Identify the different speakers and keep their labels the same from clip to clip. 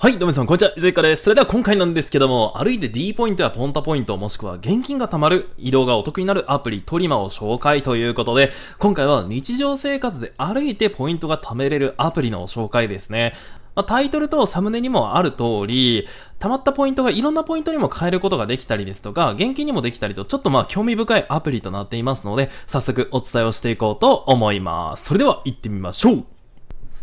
Speaker 1: はい、どうも皆さん、こんにちは。いずれかです。それでは今回なんですけども、歩いて D ポイントやポンタポイント、もしくは現金が貯まる、移動がお得になるアプリトリマを紹介ということで、今回は日常生活で歩いてポイントが貯めれるアプリの紹介ですね。まタイトルとサムネにもある通り、溜まったポイントがいろんなポイントにも変えることができたりですとか、現金にもできたりと、ちょっとまあ興味深いアプリとなっていますので、早速お伝えをしていこうと思います。それでは行ってみましょう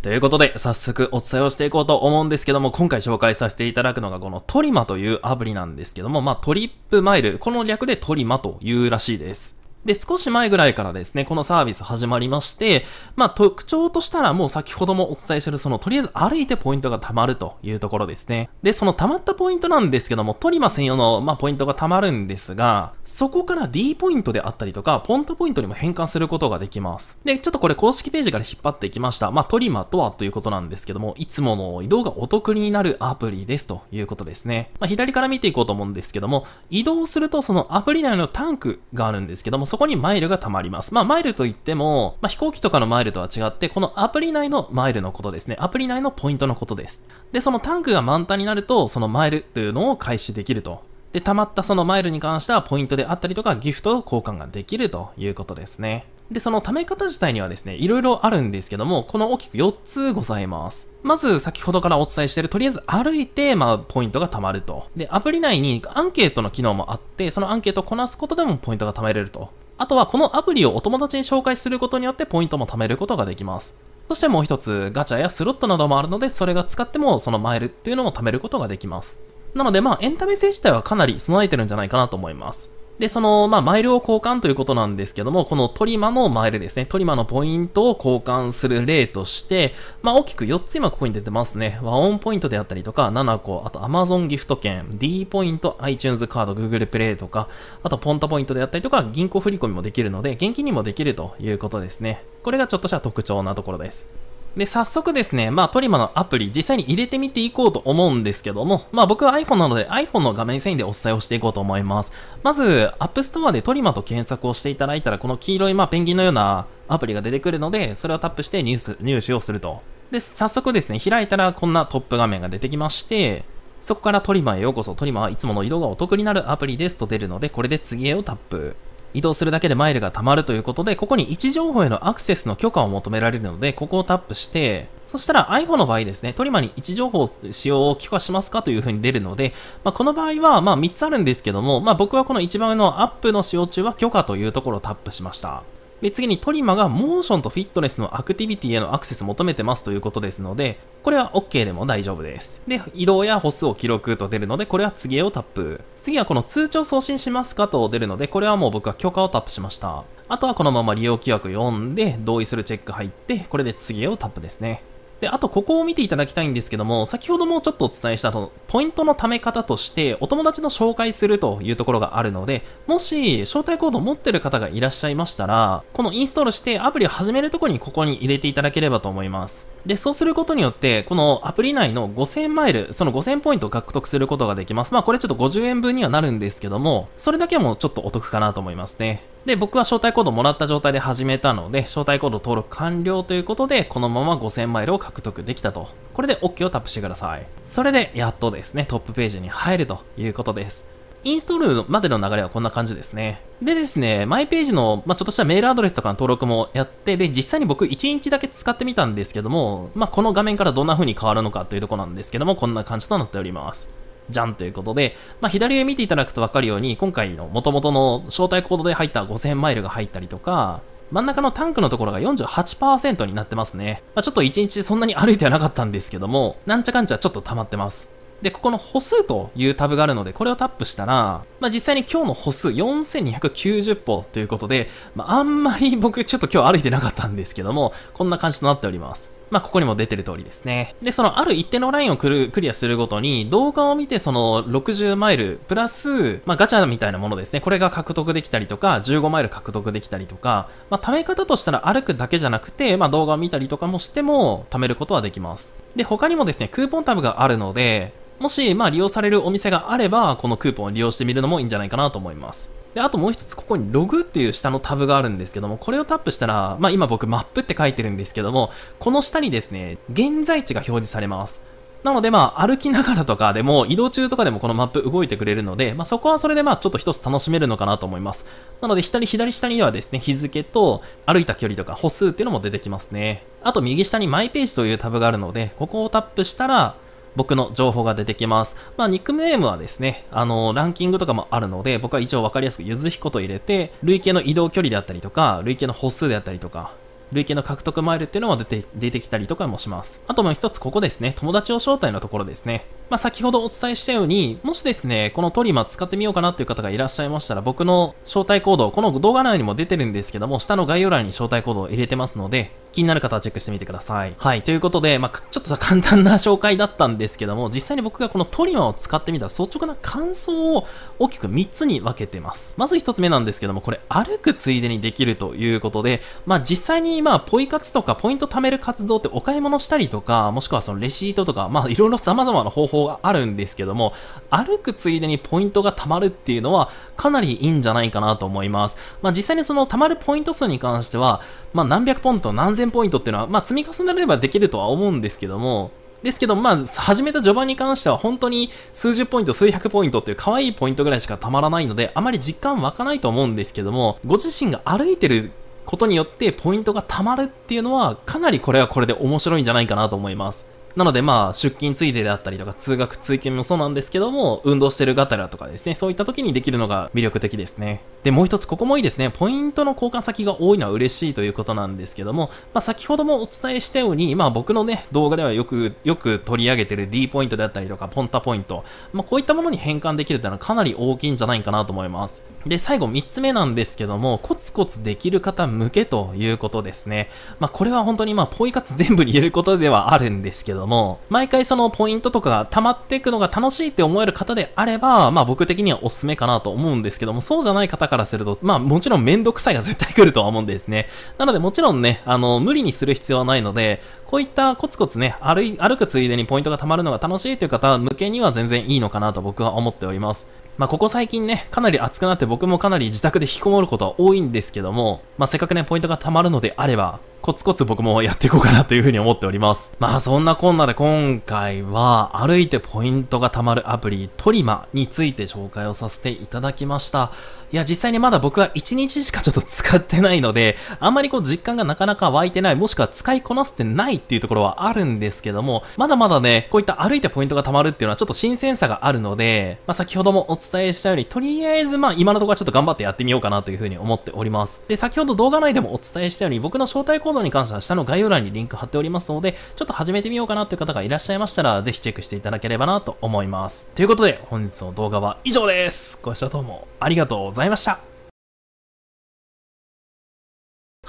Speaker 1: ということで、早速お伝えをしていこうと思うんですけども、今回紹介させていただくのがこのトリマというアプリなんですけども、まあトリップマイル、この略でトリマというらしいです。で、少し前ぐらいからですね、このサービス始まりまして、まあ、特徴としたらもう先ほどもお伝えしてる、その、とりあえず歩いてポイントが貯まるというところですね。で、その貯まったポイントなんですけども、トリマ専用の、まあ、ポイントが貯まるんですが、そこから D ポイントであったりとか、ポントポイントにも変換することができます。で、ちょっとこれ公式ページから引っ張ってきました。まあ、トリマとはということなんですけども、いつもの移動がお得になるアプリですということですね。まあ、左から見ていこうと思うんですけども、移動するとそのアプリ内のタンクがあるんですけども、そこにマイルが貯まります。まあ、マイルといっても、まあ、飛行機とかのマイルとは違って、このアプリ内のマイルのことですね。アプリ内のポイントのことです。で、そのタンクが満タンになると、そのマイルというのを開始できると。で、溜まったそのマイルに関してはポイントであったりとかギフト交換ができるということですね。で、その貯め方自体にはですね、いろいろあるんですけども、この大きく4つございます。まず、先ほどからお伝えしている、とりあえず歩いて、まあ、ポイントが貯まると。で、アプリ内にアンケートの機能もあって、そのアンケートをこなすことでもポイントが貯めれると。あとはこのアプリをお友達に紹介することによってポイントも貯めることができます。そしてもう一つ、ガチャやスロットなどもあるので、それが使ってもそのマイルっていうのも貯めることができます。なのでまあエンタメ性自体はかなり備えてるんじゃないかなと思います。で、その、まあ、マイルを交換ということなんですけども、このトリマのマイルですね。トリマのポイントを交換する例として、まあ、大きく4つ今ここに出てますね。和音ポイントであったりとか、7個、あと Amazon ギフト券、D ポイント、iTunes カード、Google プレイとか、あとポンタポイントであったりとか、銀行振込もできるので、現金にもできるということですね。これがちょっとした特徴なところです。で、早速ですね、まあトリマのアプリ実際に入れてみていこうと思うんですけども、まあ僕は iPhone なので iPhone の画面遷移でお伝えをしていこうと思います。まず、App Store でトリマと検索をしていただいたら、この黄色いまあペンギンのようなアプリが出てくるので、それをタップしてニュース、入手をすると。で、早速ですね、開いたらこんなトップ画面が出てきまして、そこからトリマーへようこそ、トリマーはいつもの色がお得になるアプリですと出るので、これで次へをタップ。移動するだけでマイルが貯まるということで、ここに位置情報へのアクセスの許可を求められるので、ここをタップして、そしたら iPhone の場合ですね、トリマに位置情報使用を許可しますかという風に出るので、まあ、この場合はま3つあるんですけども、まあ、僕はこの一番上のアップの使用中は許可というところをタップしました。で、次にトリマがモーションとフィットネスのアクティビティへのアクセス求めてますということですので、これは OK でも大丈夫です。で、移動や歩数を記録と出るので、これは次へをタップ。次はこの通帳送信しますかと出るので、これはもう僕は許可をタップしました。あとはこのまま利用規約読んで、同意するチェック入って、これで次へをタップですね。で、あとここを見ていただきたいんですけども、先ほどもちょっとお伝えしたと、ポイントの貯め方として、お友達の紹介するというところがあるので、もし、招待コードを持ってる方がいらっしゃいましたら、このインストールしてアプリを始めるところにここに入れていただければと思います。で、そうすることによって、このアプリ内の5000マイル、その5000ポイントを獲得することができます。まあこれちょっと50円分にはなるんですけども、それだけはもうちょっとお得かなと思いますね。で、僕は招待コードもらった状態で始めたので、招待コード登録完了ということで、このまま5000マイルを獲得できたと。これで OK をタップしてください。それで、やっとですね、トップページに入るということです。インストールまでの流れはこんな感じですね。でですね、マイページの、まあ、ちょっとしたメールアドレスとかの登録もやって、で、実際に僕1日だけ使ってみたんですけども、まあ、この画面からどんな風に変わるのかというとこなんですけども、こんな感じとなっております。じゃんということで、まあ、左上見ていただくとわかるように、今回の元々の招待コードで入った5000マイルが入ったりとか、真ん中のタンクのところが48%になってますね。まあ、ちょっと1日そんなに歩いてはなかったんですけども、なんちゃかんちゃちょっと溜まってます。で、ここの歩数というタブがあるので、これをタップしたら、まあ、実際に今日の歩数4290歩ということで、まあ、あんまり僕ちょっと今日歩いてなかったんですけども、こんな感じとなっております。まあ、ここにも出てる通りですね。で、そのある一定のラインをクリアするごとに、動画を見てその60マイル、プラス、まあ、ガチャみたいなものですね。これが獲得できたりとか、15マイル獲得できたりとか、まあ、貯め方としたら歩くだけじゃなくて、まあ、動画を見たりとかもしても、貯めることはできます。で、他にもですね、クーポンタブがあるので、もし、まあ、利用されるお店があれば、このクーポンを利用してみるのもいいんじゃないかなと思います。で、あともう一つここにログっていう下のタブがあるんですけども、これをタップしたら、まあ今僕マップって書いてるんですけども、この下にですね、現在地が表示されます。なのでまあ歩きながらとかでも移動中とかでもこのマップ動いてくれるので、まあそこはそれでまあちょっと一つ楽しめるのかなと思います。なので左左下にはですね、日付と歩いた距離とか歩数っていうのも出てきますね。あと右下にマイページというタブがあるので、ここをタップしたら、僕の情報が出てきます。まあ、ニックネームはですね、あの、ランキングとかもあるので、僕は一応わかりやすくゆずひこと入れて、累計の移動距離であったりとか、累計の歩数であったりとか、累計の獲得マイルっていうのも出て、出てきたりとかもします。あともう一つここですね、友達を招待のところですね。まあ、先ほどお伝えしたように、もしですね、このトリマー使ってみようかなという方がいらっしゃいましたら、僕の招待コード、この動画内にも出てるんですけども、下の概要欄に招待コードを入れてますので、気になる方はチェックしてみてください。はい、ということで、まあ、ちょっと簡単な紹介だったんですけども、実際に僕がこのトリマーを使ってみた率直な感想を大きく3つに分けてます。まず1つ目なんですけども、これ歩くついでにできるということで、まあ、実際にまあ、ポイ活とかポイント貯める活動ってお買い物したりとか、もしくはそのレシートとか、まあ、いろいろ様々な方法法があるんですけども、歩くついでにポイントが貯まるっていうのはかなりいいんじゃないかなと思います。まあ実際にその貯まるポイント数に関しては、まあ何百ポイント、何千ポイントっていうのは、まあ積み重ねればできるとは思うんですけども、ですけど、まあ、始めた序盤に関しては本当に数十ポイント、数百ポイントっていう可愛いポイントぐらいしかたまらないので、あまり実感湧かないと思うんですけども、ご自身が歩いてることによってポイントが貯まるっていうのは、かなりこれはこれで面白いんじゃないかなと思います。なのでまあ、出勤ついでであったりとか、通学通勤もそうなんですけども、運動してるがたらとかですね、そういった時にできるのが魅力的ですね。で、もう一つ、ここもいいですね。ポイントの交換先が多いのは嬉しいということなんですけども、まあ、先ほどもお伝えしたように、まあ僕のね、動画ではよく、よく取り上げてる D ポイントであったりとか、ポンタポイント、まあこういったものに変換できるというのはかなり大きいんじゃないかなと思います。で、最後3つ目なんですけども、コツコツできる方向けということですね。まあこれは本当にまあ、ポイ活全部に言えることではあるんですけどども、毎回そのポイントとかが溜まっていくのが楽しいって思える方であれば、まあ僕的にはおすすめかなと思うんですけども、そうじゃない方からすると、まあもちろんめんどくさいが絶対来るとは思うんですね。なのでもちろんね、あの、無理にする必要はないので、こういったコツコツね、歩い歩くついでにポイントが貯まるのが楽しいという方向けには全然いいのかなと僕は思っております。まあ、ここ最近ね、かなり暑くなって僕もかなり自宅で引きこもることは多いんですけども、まあ、せっかくね、ポイントが貯まるのであれば、コツコツ僕もやっていこうかなというふうに思っております。まあそんなこんなで今回は歩いてポイントが貯まるアプリトリマについて紹介をさせていただきました。いや実際にまだ僕は1日しかちょっと使ってないので、あんまりこう実感がなかなか湧いてない、もしくは使いこなせてないっていうところはあるんですけども、まだまだね、こういった歩いてポイントが貯まるっていうのはちょっと新鮮さがあるので、まあ、先ほどもお伝えしたように、とりあえずまあ今のところはちょっと頑張ってやってみようかなというふうに思っております。で、先ほど動画内でもお伝えしたように、僕の招待コードに関しては下の概要欄にリンク貼っておりますので、ちょっと始めてみようかなという方がいらっしゃいましたら、ぜひチェックしていただければなと思います。ということで、本日の動画は以上です。ご視聴どうもありがとうございました。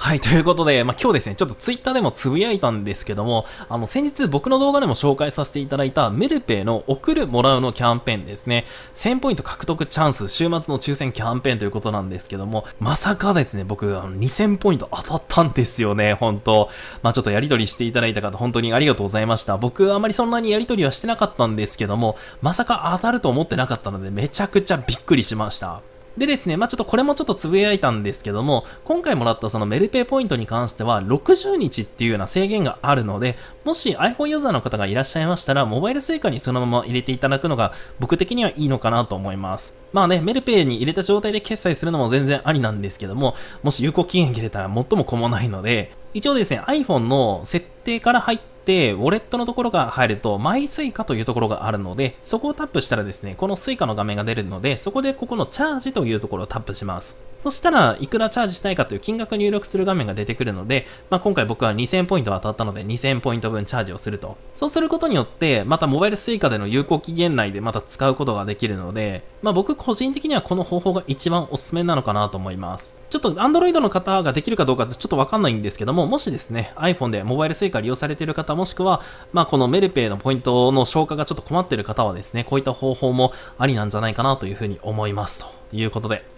Speaker 1: はい、ということで、まあ、今日ですね、ちょっとツイッターでもつぶやいたんですけども、あの、先日僕の動画でも紹介させていただいたメルペイの送るもらうのキャンペーンですね、1000ポイント獲得チャンス、週末の抽選キャンペーンということなんですけども、まさかですね、僕、あの、2000ポイント当たったんですよね、本当まあ、ちょっとやりとりしていただいた方、本当にありがとうございました。僕、あまりそんなにやりとりはしてなかったんですけども、まさか当たると思ってなかったので、めちゃくちゃびっくりしました。でですね、まあ、ちょっとこれもちょっとつぶやいたんですけども、今回もらったそのメルペイポイントに関しては、60日っていうような制限があるので、もし iPhone ユーザーの方がいらっしゃいましたら、モバイル suica にそのまま入れていただくのが、僕的にはいいのかなと思います。まあね、メルペイに入れた状態で決済するのも全然ありなんですけども、もし有効期限切れたら最もこもないので、一応ですね、iPhone の設定から入って、、ウォレットのところが入ると、マイスイカというところがあるので、そこをタップしたらですね、この Suica の画面が出るので、そこでここのチャージというところをタップします。そしたら、いくらチャージしたいかという金額入力する画面が出てくるので、まあ、今回僕は2000ポイント当たったので2000ポイント分チャージをすると。そうすることによって、またモバイル suica での有効期限内でまた使うことができるので、まあ、僕個人的にはこの方法が一番おすすめなのかなと思います。ちょっと Android の方ができるかどうかちょっとわかんないんですけども、もしですね、iPhone でモバイル suica 利用されている方もしくは、まあ、このメルペイのポイントの消化がちょっと困っている方はですね、こういった方法もありなんじゃないかなというふうに思いますということで。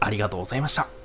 Speaker 1: ありがとうございました。